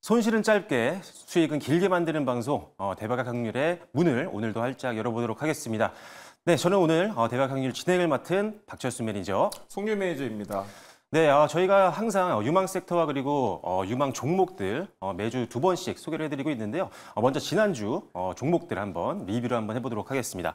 손실은 짧게, 수익은 길게 만드는 방송 어, 대박의 확률의 문을 오늘도 활짝 열어보도록 하겠습니다. 네, 저는 오늘 어, 대박의 확률 진행을 맡은 박철수 매니저, 송유 매니저입니다. 네, 어, 저희가 항상 어, 유망 섹터와 그리고 어, 유망 종목들 어, 매주 두 번씩 소개를 해드리고 있는데요. 어, 먼저 지난주 어, 종목들 한번 리뷰를 한번 해보도록 하겠습니다.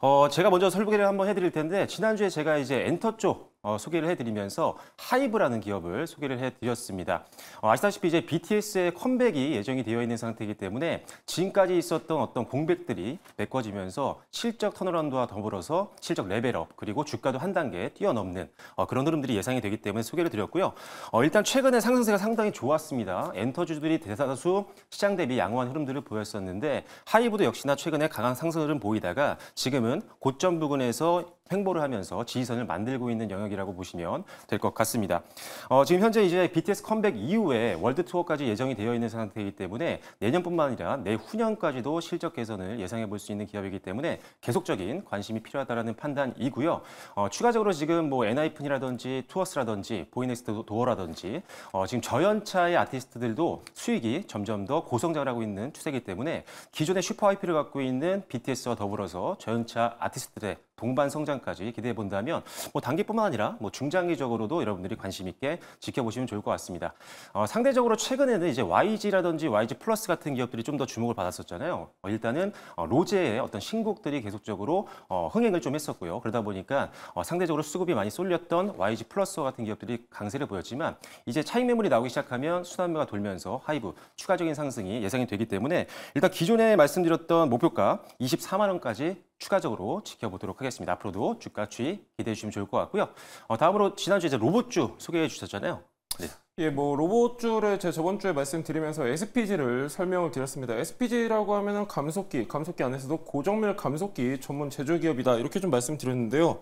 어, 제가 먼저 설계를 한번 해드릴 텐데 지난주에 제가 이제 엔터 쪽 어, 소개를 해드리면서 하이브라는 기업을 소개를 해드렸습니다. 어, 아시다시피 이제 BTS의 컴백이 예정이 되어 있는 상태이기 때문에 지금까지 있었던 어떤 공백들이 메꿔지면서 실적 턴어라운드와 더불어서 실적 레벨업 그리고 주가도 한 단계 뛰어넘는 어, 그런 흐름들이 예상이 되기 때문에 소개를 드렸고요. 어, 일단 최근에 상승세가 상당히 좋았습니다. 엔터주들이 대다수 시장 대비 양호한 흐름들을 보였었는데 하이브도 역시나 최근에 강한 상승 흐름 보이다가 지금은 고점 부근에서 행보를 하면서 지지선을 만들고 있는 영역이라고 보시면 될 것 같습니다. 어, 지금 현재 이제 BTS 컴백 이후에 월드 투어까지 예정이 되어 있는 상태이기 때문에 내년뿐만 아니라 내후년까지도 실적 개선을 예상해 볼 수 있는 기업이기 때문에 계속적인 관심이 필요하다라는 판단이고요. 어, 추가적으로 지금 뭐 엔하이픈이라든지 투어스라든지 보이넥스 도어라든지 어, 지금 저연차의 아티스트들도 수익이 점점 더 고성장하고 있는 추세이기 때문에 기존의 슈퍼하이를 갖고 있는 BTS와 더불어서 저연차 아티스트들의 동반 성장까지 기대해 본다면 뭐 단기뿐만 아니라 뭐 중장기적으로도 여러분들이 관심 있게 지켜보시면 좋을 것 같습니다. 어, 상대적으로 최근에는 이제 YG라든지 YG 플러스 같은 기업들이 좀 더 주목을 받았었잖아요. 어, 일단은 어, 로제의 어떤 신곡들이 계속적으로 어, 흥행을 좀 했었고요. 그러다 보니까 어, 상대적으로 수급이 많이 쏠렸던 YG 플러스 같은 기업들이 강세를 보였지만 이제 차익 매물이 나오기 시작하면 순환매가 돌면서 하이브 추가적인 상승이 예상이 되기 때문에 일단 기존에 말씀드렸던 목표가 24만 원까지 추가적으로 지켜보도록 하겠습니다. 앞으로도 주가 추이 기대해 주시면 좋을 것 같고요. 어, 다음으로 지난주에 이제 로봇주 소개해 주셨잖아요. 네. 예, 뭐로봇주를제 저번 주에 말씀드리면서 SPG를 설명을 드렸습니다. SPG라고 하면은 감속기, 감속기 안에서도 고정밀 감속기 전문 제조기업이다 이렇게 좀 말씀드렸는데요.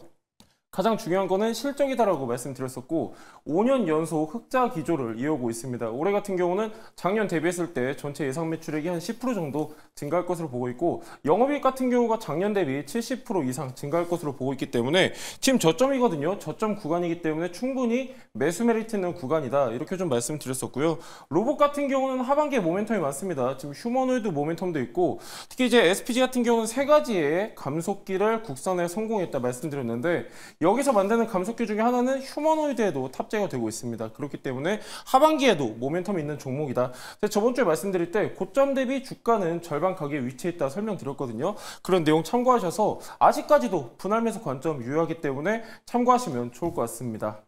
가장 중요한 거는 실적이다라고 말씀드렸었고 5년 연속 흑자 기조를 이어오고 있습니다. 올해 같은 경우는 작년 대비했을 때 전체 예상 매출액이 한 10% 정도 증가할 것으로 보고 있고 영업이익 같은 경우가 작년 대비 70% 이상 증가할 것으로 보고 있기 때문에 지금 저점이거든요. 저점 구간이기 때문에 충분히 매수 메리트 있는 구간이다. 이렇게 좀 말씀드렸었고요. 로봇 같은 경우는 하반기에 모멘텀이 많습니다. 지금 휴머노이드 모멘텀도 있고 특히 이제 SPG 같은 경우는 세 가지의 감속기를 국산에 성공했다 말씀드렸는데 여기서 만드는 감속기 중에 하나는 휴머노이드에도 탑재가 되고 있습니다. 그렇기 때문에 하반기에도 모멘텀이 있는 종목이다. 저번 주에 말씀드릴 때 고점 대비 주가는 절반 가격에 위치해 있다 설명드렸거든요. 그런 내용 참고하셔서 아직까지도 분할 매수 관점 유효하기 때문에 참고하시면 좋을 것 같습니다.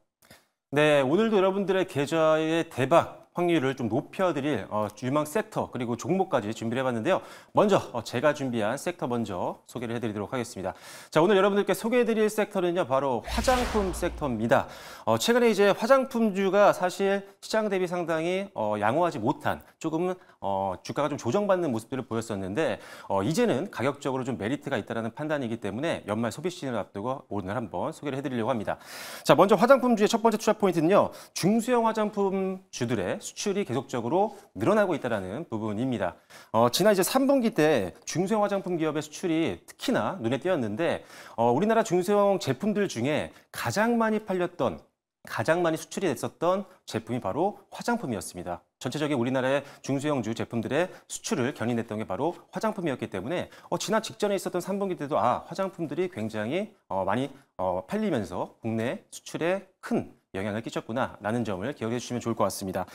네, 오늘도 여러분들의 계좌의 대박 확률을 좀 높여드릴 어, 유망 섹터 그리고 종목까지 준비를 해봤는데요. 먼저 어, 제가 준비한 섹터 먼저 소개를 해드리도록 하겠습니다. 자 오늘 여러분들께 소개해드릴 섹터는요 바로 화장품 섹터입니다. 어, 최근에 이제 화장품주가 사실 시장 대비 상당히 어, 양호하지 못한 조금은 어, 주가가 좀 조정받는 모습들을 보였었는데 어, 이제는 가격적으로 좀 메리트가 있다는 판단이기 때문에 연말 소비 시즌을 앞두고 오늘 한번 소개를 해드리려고 합니다. 자 먼저 화장품주의 첫 번째 투자 포인트는요 중수형 화장품 주들의 수출이 계속적으로 늘어나고 있다는 부분입니다. 어, 지난 이제 3분기 때 중소형 화장품 기업의 수출이 특히나 눈에 띄었는데 어, 우리나라 중소형 제품들 중에 가장 많이 팔렸던 가장 많이 수출이 됐었던 제품이 바로 화장품이었습니다. 전체적인 우리나라의 중소형주 제품들의 수출을 견인했던 게 바로 화장품이었기 때문에 어, 지난 직전에 있었던 3분기 때도 아 화장품들이 굉장히 어, 많이 어, 팔리면서 국내 수출에 큰 영향을 끼쳤구나라는 점을 기억해 주시면 좋을 것 같습니다.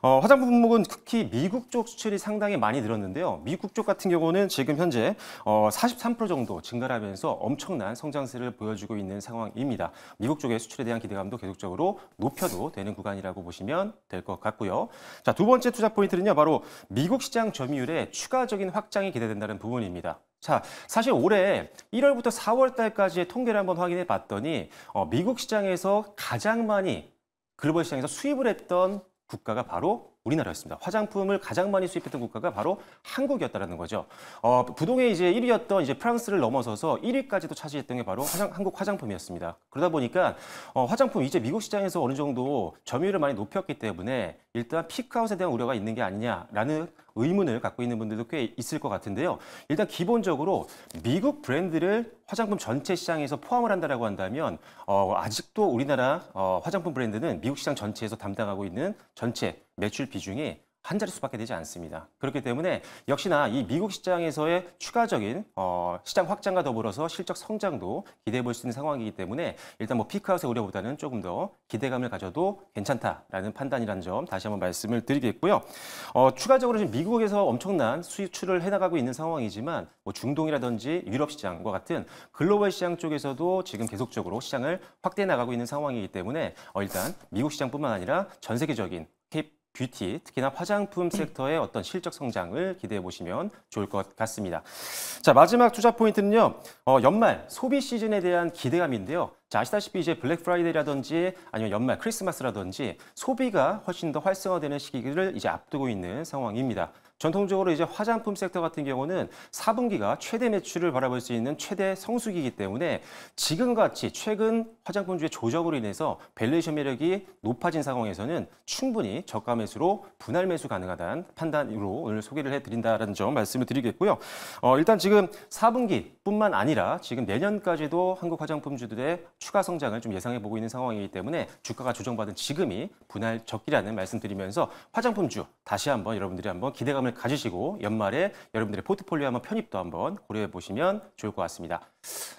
어, 화장품 품목은 특히 미국 쪽 수출이 상당히 많이 늘었는데요. 미국 쪽 같은 경우는 지금 현재 어, 43% 정도 증가하면서 엄청난 성장세를 보여주고 있는 상황입니다. 미국 쪽의 수출에 대한 기대감도 계속적으로 높여도 되는 구간이라고 보시면 될 것 같고요. 자, 두 번째 투자 포인트는요. 바로 미국 시장 점유율의 추가적인 확장이 기대된다는 부분입니다. 자, 사실 올해 1월부터 4월 달까지의 통계를 한번 확인해 봤더니 어, 미국 시장에서 가장 많이 글로벌 시장에서 수입을 했던 국가가 바로 우리나라였습니다. 화장품을 가장 많이 수입했던 국가가 바로 한국이었다라는 거죠. 어, 부동의 이제 1위였던 이제 프랑스를 넘어서서 1위까지도 차지했던 게 바로 화장, 한국 화장품이었습니다. 그러다 보니까 어, 화장품 이제 미국 시장에서 어느 정도 점유율을 많이 높였기 때문에 일단 피크아웃에 대한 우려가 있는 게 아니냐라는 의문을 갖고 있는 분들도 꽤 있을 것 같은데요. 일단 기본적으로 미국 브랜드를 화장품 전체 시장에서 포함을 한다라고 한다면 어, 아직도 우리나라 어, 화장품 브랜드는 미국 시장 전체에서 담당하고 있는 전체 매출 비중이 한 자릿수밖에 되지 않습니다. 그렇기 때문에 역시나 이 미국 시장에서의 추가적인 어, 시장 확장과 더불어서 실적 성장도 기대해 볼 수 있는 상황이기 때문에 일단 뭐 피크아웃의 우려보다는 조금 더 기대감을 가져도 괜찮다라는 판단이라는 점 다시 한번 말씀을 드리겠고요. 어, 추가적으로 지금 미국에서 엄청난 수출을 해나가고 있는 상황이지만 뭐 중동이라든지 유럽 시장과 같은 글로벌 시장 쪽에서도 지금 계속적으로 시장을 확대해 나가고 있는 상황이기 때문에 어, 일단 미국 시장뿐만 아니라 전 세계적인 뷰티, 특히나 화장품 섹터의 어떤 실적 성장을 기대해 보시면 좋을 것 같습니다. 자, 마지막 투자 포인트는요. 어, 연말 소비 시즌에 대한 기대감인데요. 자, 아시다시피 이제 블랙 프라이데이라든지 아니면 연말 크리스마스라든지 소비가 훨씬 더 활성화되는 시기를 이제 앞두고 있는 상황입니다. 전통적으로 이제 화장품 섹터 같은 경우는 4분기가 최대 매출을 바라볼 수 있는 최대 성수기이기 때문에 지금같이 최근 화장품주의 조정으로 인해서 밸류에이션 매력이 높아진 상황에서는 충분히 저가 매수로 분할 매수 가능하다는 판단으로 오늘 소개를 해드린다는 점 말씀을 드리겠고요. 어, 일단 지금 4분기뿐만 아니라 지금 내년까지도 한국 화장품주들의 추가 성장을 좀 예상해 보고 있는 상황이기 때문에 주가가 조정받은 지금이 분할 적기라는 말씀드리면서 화장품주 다시 한번 여러분들이 한번 기대감 을 책임을 가지시고 연말에 여러분들의 포트폴리오 한번 편입도 한번 고려해 보시면 좋을 것 같습니다.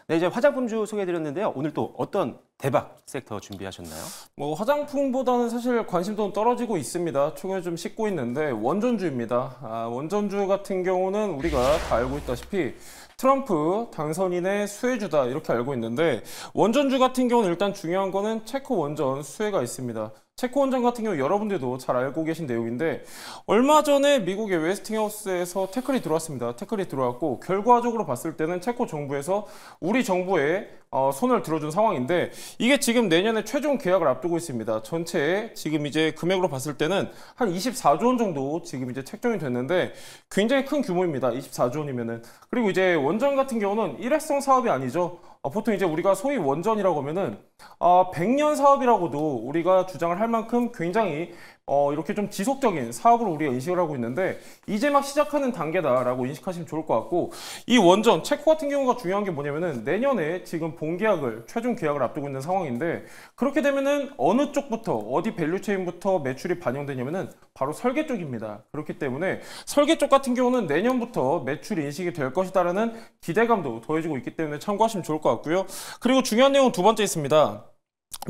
네, 이제 화장품주 소개해드렸는데요. 오늘 또 어떤 대박 섹터 준비하셨나요? 뭐 화장품보다는 사실 관심도는 떨어지고 있습니다. 최근에 좀씻고 있는데 원전주입니다. 아, 원전주 같은 경우는 우리가 다 알고 있다시피 트럼프 당선인의 수혜주다 이렇게 알고 있는데 원전주 같은 경우는 일단 중요한 거는 체코 원전 수혜가 있습니다. 체코 원장 같은 경우 여러분들도 잘 알고 계신 내용인데 얼마 전에 미국의 웨스팅하우스에서 태클이 들어왔습니다. 태클이 들어왔고 결과적으로 봤을 때는 체코 정부에서 우리 정부에 어, 손을 들어준 상황인데 이게 지금 내년에 최종 계약을 앞두고 있습니다. 전체 지금 이제 금액으로 봤을 때는 한 24조 원 정도 지금 이제 책정이 됐는데 굉장히 큰 규모입니다. 24조 원이면은 그리고 이제 원전 같은 경우는 일회성 사업이 아니죠. 어, 보통 이제 우리가 소위 원전이라고 하면은 아, 어, 100년 사업이라고도 우리가 주장을 할 만큼 굉장히 어, 이렇게 좀 지속적인 사업으로 우리가 인식을 하고 있는데 이제 막 시작하는 단계다라고 인식하시면 좋을 것 같고 이 원전 체코 같은 경우가 중요한 게 뭐냐면은 내년에 지금 본계약을 최종 계약을 앞두고 있는 상황인데 그렇게 되면은 어느 쪽부터 어디 밸류체인부터 매출이 반영되냐면은 바로 설계 쪽입니다. 그렇기 때문에 설계 쪽 같은 경우는 내년부터 매출 인식이 될 것이다라는 기대감도 더해지고 있기 때문에 참고하시면 좋을 것 같고요. 그리고 중요한 내용 두 번째 있습니다.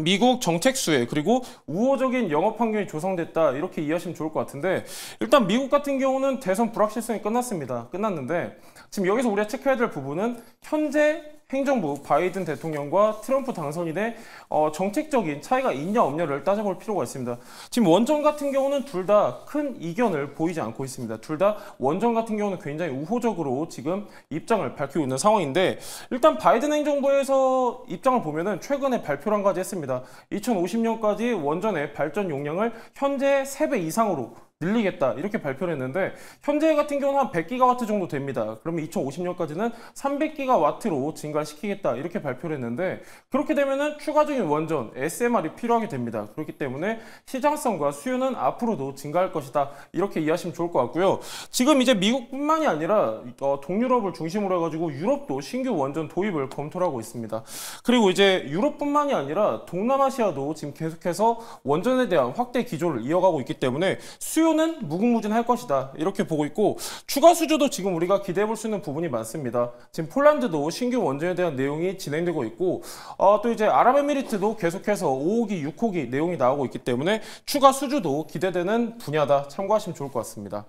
미국 정책 수혜 그리고 우호적인 영업 환경이 조성됐다 이렇게 이해하시면 좋을 것 같은데 일단 미국 같은 경우는 대선 불확실성이 끝났습니다. 끝났는데 지금 여기서 우리가 체크해야 될 부분은 현재 행정부 바이든 대통령과 트럼프 당선인의 어, 정책적인 차이가 있냐 없냐를 따져볼 필요가 있습니다. 지금 원전 같은 경우는 둘 다 큰 이견을 보이지 않고 있습니다. 둘 다 원전 같은 경우는 굉장히 우호적으로 지금 입장을 밝히고 있는 상황인데 일단 바이든 행정부에서 입장을 보면은 최근에 발표를 한 가지 했습니다. 2050년까지 원전의 발전 용량을 현재 3배 이상으로 늘리겠다 이렇게 발표를 했는데 현재 같은 경우는 한 100기가와트 정도 됩니다. 그러면 2050년까지는 300기가와트로 증가시키겠다 이렇게 발표를 했는데 그렇게 되면은 추가적인 원전 SMR이 필요하게 됩니다. 그렇기 때문에 시장성과 수요는 앞으로도 증가할 것이다 이렇게 이해하시면 좋을 것 같고요. 지금 이제 미국뿐만이 아니라 어, 동유럽을 중심으로 해가지고 유럽도 신규 원전 도입을 검토를 하고 있습니다. 그리고 이제 유럽뿐만이 아니라 동남아시아도 지금 계속해서 원전에 대한 확대 기조를 이어가고 있기 때문에 수요 수요는 무궁무진할 것이다. 이렇게 보고 있고 추가 수주도 지금 우리가 기대해 볼 수 있는 부분이 많습니다. 지금 폴란드도 신규 원전에 대한 내용이 진행되고 있고 어, 또 이제 아랍에미리트도 계속해서 5호기, 6호기 내용이 나오고 있기 때문에 추가 수주도 기대되는 분야다. 참고하시면 좋을 것 같습니다.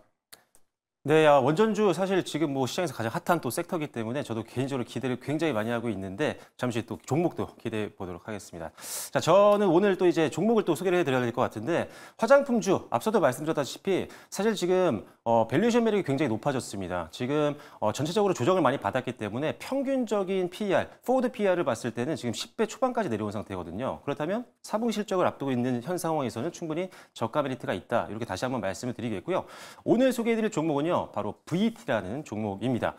네, 아, 원전주 사실 지금 뭐 시장에서 가장 핫한 또섹터기 때문에 저도 개인적으로 기대를 굉장히 많이 하고 있는데 잠시 또 종목도 기대해 보도록 하겠습니다. 자, 저는 오늘 또 이제 종목을 또 소개를 해드려야 될 것 같은데 화장품주 앞서도 말씀드렸다시피 사실 지금 어, 밸류션 매력이 굉장히 높아졌습니다. 지금 어, 전체적으로 조정을 많이 받았기 때문에 평균적인 PER, 포워드 PER을 봤을 때는 지금 10배 초반까지 내려온 상태거든요. 그렇다면 사분 실적을 앞두고 있는 현 상황에서는 충분히 저가 메리트가 있다. 이렇게 다시 한번 말씀을 드리겠고요. 오늘 소개해드릴 종목은요. 종목은요, 바로 VT라는 종목입니다.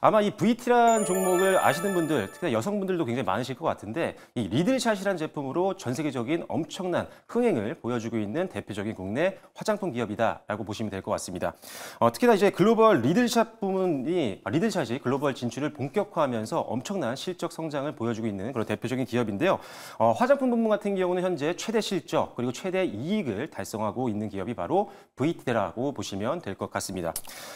아마 이 VT라는 종목을 아시는 분들, 특히 여성분들도 굉장히 많으실 것 같은데 이 리들샷이라는 제품으로 전 세계적인 엄청난 흥행을 보여주고 있는 대표적인 국내 화장품 기업이다라고 보시면 될 것 같습니다. 어, 특히나 이제 글로벌 리들샷 부문이 아, 리들샷이 글로벌 진출을 본격화하면서 엄청난 실적 성장을 보여주고 있는 그런 대표적인 기업인데요. 어, 화장품 부문 같은 경우는 현재 최대 실적 그리고 최대 이익을 달성하고 있는 기업이 바로 VT라고 보시면 될 것 같습니다.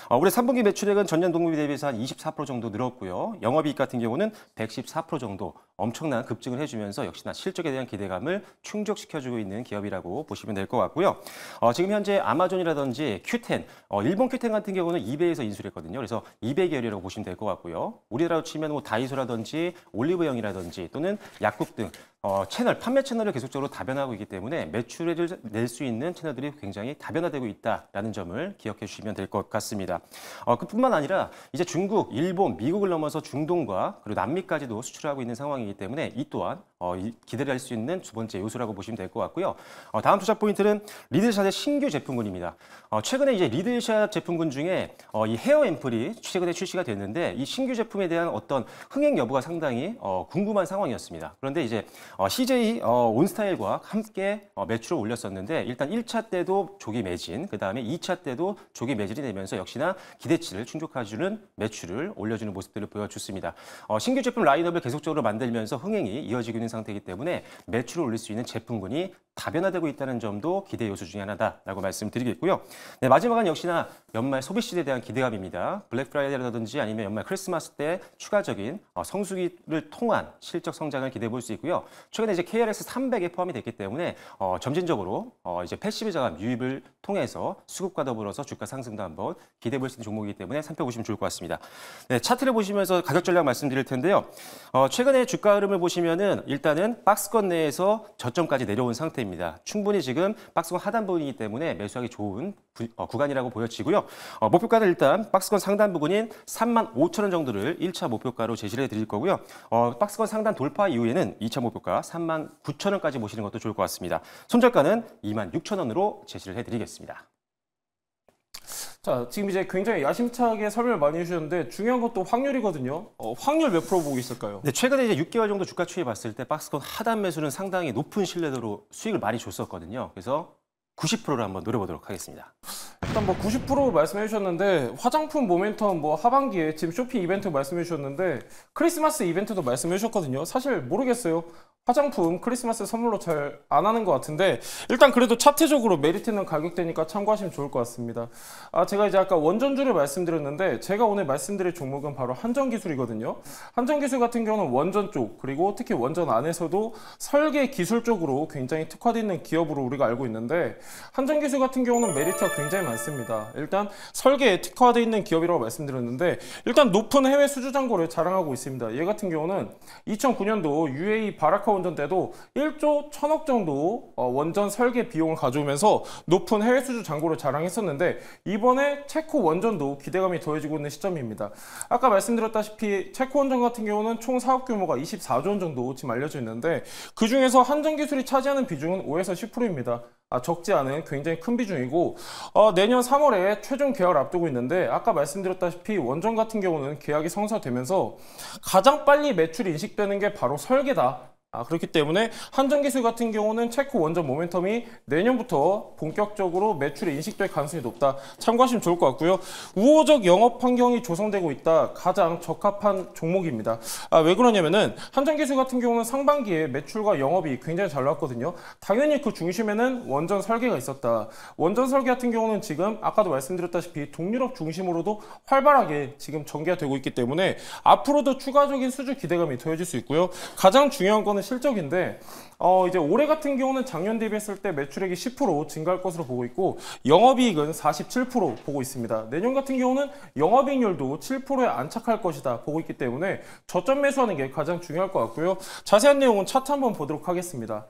어, 올해 3분기 매출액은 전년 동기 대비해서 한 24% 정도 늘었고요. 영업이익 같은 경우는 114% 정도 엄청난 급증을 해주면서 역시나 실적에 대한 기대감을 충족시켜주고 있는 기업이라고 보시면 될 것 같고요. 어, 지금 현재 아마존이라든지 큐텐, 어, 일본 큐텐 같은 경우는 이베이에서 인수했거든요. 그래서 이베이 계열이라고 보시면 될 것 같고요. 우리나라로 치면 뭐 다이소라든지 올리브영이라든지 또는 약국 등 어, 채널, 판매 채널을 계속적으로 다변화하고 있기 때문에 매출을 낼 수 있는 채널들이 굉장히 다변화되고 있다라는 점을 기억해 주시면 될 것 같습니다. 어, 그뿐만 아니라 이제 중국, 일본, 미국을 넘어서 중동과 그리고 남미까지도 수출하고 있는 상황이 상황이기 때문에 이 또한 어, 기대를 할 수 있는 두 번째 요소라고 보시면 될 것 같고요. 어, 다음 투자 포인트는 리들샷의 신규 제품군입니다. 어, 최근에 이제 리들샷 제품군 중에 어, 이 헤어 앰플이 최근에 출시가 됐는데 이 신규 제품에 대한 어떤 흥행 여부가 상당히 어, 궁금한 상황이었습니다. 그런데 이제 어, CJ 어, 온스타일과 함께 어, 매출을 올렸었는데 일단 1차 때도 조기 매진, 그 다음에 2차 때도 조기 매진이 되면서 역시나 기대치를 충족해주는 매출을 올려주는 모습들을 보여줬습니다. 어, 신규 제품 라인업을 계속적으로 만들면 늘면서 흥행이 이어지고 있는 상태이기 때문에 매출을 올릴 수 있는 제품군이 다변화되고 있다는 점도 기대 요소 중에 하나다라고 말씀드리겠고요. 네, 마지막은 역시나 연말 소비 시대에 대한 기대감입니다. 블랙 프라이데이라든지 아니면 연말 크리스마스 때 추가적인 어, 성수기를 통한 실적 성장을 기대해 볼 수 있고요. 최근에 이제 k r s 300에 포함이 됐기 때문에 어, 점진적으로 어, 이제 패시브 자금 유입을 통해서 수급과 더불어서 주가 상승도 한번 기대해 볼 수 있는 종목이기 때문에 살펴보시면 좋을 것 같습니다. 네, 차트를 보시면서 가격 전략 말씀드릴 텐데요. 어, 최근에 주가 흐름을 보시면은 일단은 박스권 내에서 저점까지 내려온 상태입니다. 구간입니다. 충분히 지금 박스권 하단부이기 분 때문에 매수하기 좋은 구, 어, 간이라고 보여지고요. 어, 목표가는 일단 박스권 상단 부분인 3만 5천 원 정도를 1차 목표가로 제시를 해드릴 거고요. 어, 박스권 상단 돌파 이후에는 2차 목표가 3만 9천 원까지 모시는 것도 좋을 것 같습니다. 손절가는 2만 6천 원으로 제시를 해드리겠습니다. 자, 지금 이제 굉장히 야심차게 설명을 많이 해주셨는데 중요한 것도 확률이거든요. 어, 확률 몇 프로 보고 있을까요? 네, 최근에 이제 6개월 정도 주가 추이 봤을 때 박스권 하단 매수는 상당히 높은 신뢰도로 수익을 많이 줬었거든요. 그래서 90%를 한번 노려보도록 하겠습니다. 일단 뭐 90% 말씀해 주셨는데 화장품 모멘텀 뭐 하반기에 지금 쇼핑 이벤트 말씀해 주셨는데 크리스마스 이벤트도 말씀해 주셨거든요. 사실 모르겠어요. 화장품 크리스마스 선물로 잘 안 하는 것 같은데 일단 그래도 차트적으로 메리트 는 가격대니까 참고하시면 좋을 것 같습니다. 아 제가 이제 아까 원전주를 말씀드렸는데 제가 오늘 말씀드릴 종목은 바로 한전기술이거든요. 한전기술 같은 경우는 원전 쪽 그리고 특히 원전 안에서도 설계 기술 쪽으로 굉장히 특화되어 있는 기업으로 우리가 알고 있는데 한전 기술 같은 경우는 메리트가 굉장히 많습니다. 일단 설계에 특화되어 있는 기업이라고 말씀드렸는데 일단 높은 해외 수주 잔고를 자랑하고 있습니다. 얘 같은 경우는 2009년도 UAE 바라카 운전 때도 1조 1000억 정도 어, 원전 설계 비용을 가져오면서 높은 해외 수주 잔고를 자랑했었는데 이번에 체코 원전도 기대감이 더해지고 있는 시점입니다. 아까 말씀드렸다시피 체코 원전 같은 경우는 총 사업 규모가 24조 원 정도 지금 알려져 있는데 그중에서 한전 기술이 차지하는 비중은 5에서 10%입니다. 아, 적지 않은 굉장히 큰 비중이고 어, 내년 3월에 최종 계약을 앞두고 있는데 아까 말씀드렸다시피 원전 같은 경우는 계약이 성사되면서 가장 빨리 매출이 인식되는 게 바로 설계다 아, 그렇기 때문에 한전기술 같은 경우는 체코 원전 모멘텀이 내년부터 본격적으로 매출에 인식될 가능성이 높다. 참고하시면 좋을 것 같고요. 우호적 영업 환경이 조성되고 있다. 가장 적합한 종목입니다. 아, 왜 그러냐면은 한전기술 같은 경우는 상반기에 매출과 영업이 굉장히 잘 나왔거든요. 당연히 그 중심에는 원전 설계가 있었다. 원전 설계 같은 경우는 지금 아까도 말씀드렸다시피 동유럽 중심으로도 활발하게 지금 전개가 되고 있기 때문에 앞으로도 추가적인 수주 기대감이 더해질 수 있고요. 가장 중요한 거는 실적인데 어 이제 올해 같은 경우는 작년 대비했을 때 매출액이 10% 증가할 것으로 보고 있고 영업이익은 47% 보고 있습니다. 내년 같은 경우는 영업이익률도 7%에 안착할 것이다 보고 있기 때문에 저점 매수하는 게 가장 중요할 것 같고요. 자세한 내용은 차트 한번 보도록 하겠습니다.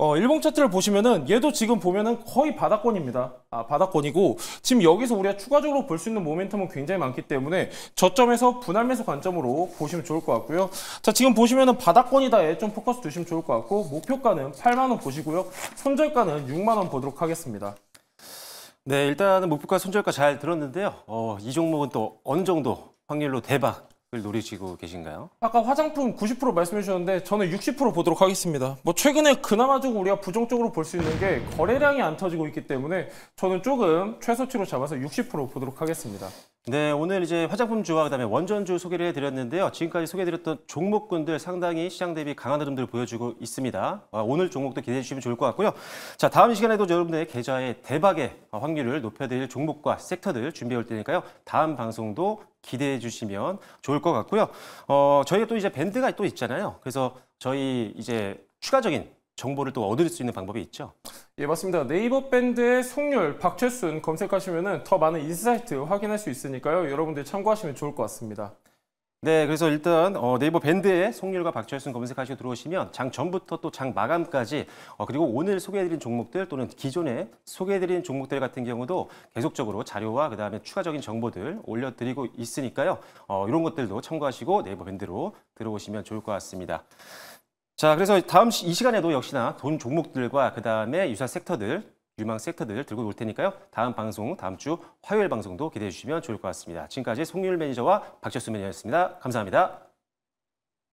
어, 일봉 차트를 보시면은 얘도 지금 보면은 거의 바닥권입니다. 아, 바닥권이고 지금 여기서 우리가 추가적으로 볼 수 있는 모멘텀은 굉장히 많기 때문에 저점에서 분할 매수 관점으로 보시면 좋을 것 같고요. 자, 지금 보시면은 바닥권이다에 예, 좀 포커스 두시면 좋을 것 같고 목표가는 8만 원 보시고요. 손절가는 6만 원 보도록 하겠습니다. 네, 일단은 목표가 손절가 잘 들었는데요. 어, 이 종목은 또 어느 정도 확률로 대박 노리시고 계신가요? 아까 화장품 90% 말씀해 주셨는데 저는 60% 보도록 하겠습니다. 뭐 최근에 그나마 좀 우리가 부정적으로 볼 수 있는 게 거래량이 안 터지고 있기 때문에 저는 조금 최소치로 잡아서 60% 보도록 하겠습니다. 네, 오늘 이제 화장품주와 그다음에 원전주 소개를 해드렸는데요. 지금까지 소개해드렸던 종목군들 상당히 시장 대비 강한 흐름들을 보여주고 있습니다. 아, 오늘 종목도 기대해 주시면 좋을 것 같고요. 자, 다음 시간에도 여러분들의 계좌의 대박의 어, 확률을 높여드릴 종목과 섹터들 준비해 올 테니까요. 다음 방송도 기대해 주시면 좋을 것 같고요. 어, 저희가 또 이제 밴드가 또 있잖아요. 그래서 저희 이제 추가적인 정보를 또 얻을 수 있는 방법이 있죠. 예, 맞습니다. 네이버 밴드의 송률, 박철순 검색하시면 더 많은 인사이트 확인할 수 있으니까요. 여러분들 참고하시면 좋을 것 같습니다. 네, 그래서 일단 어, 네이버 밴드에 송률과 박철순 검색하시고 들어오시면 장 전부터 또 장 마감까지 어, 그리고 오늘 소개해드린 종목들 또는 기존에 소개해드린 종목들 같은 경우도 계속적으로 자료와 그다음에 추가적인 정보들 올려드리고 있으니까요. 어, 이런 것들도 참고하시고 네이버 밴드로 들어오시면 좋을 것 같습니다. 자, 그래서 다음 이 시간에도 역시나 돈 종목들과 그다음에 유사 섹터들 유망 섹터들을 들고 올 테니까요. 다음 방송, 다음 주 화요일 방송도 기대해 주시면 좋을 것 같습니다. 지금까지 송윤일 매니저와 박철수 매니저였습니다. 감사합니다.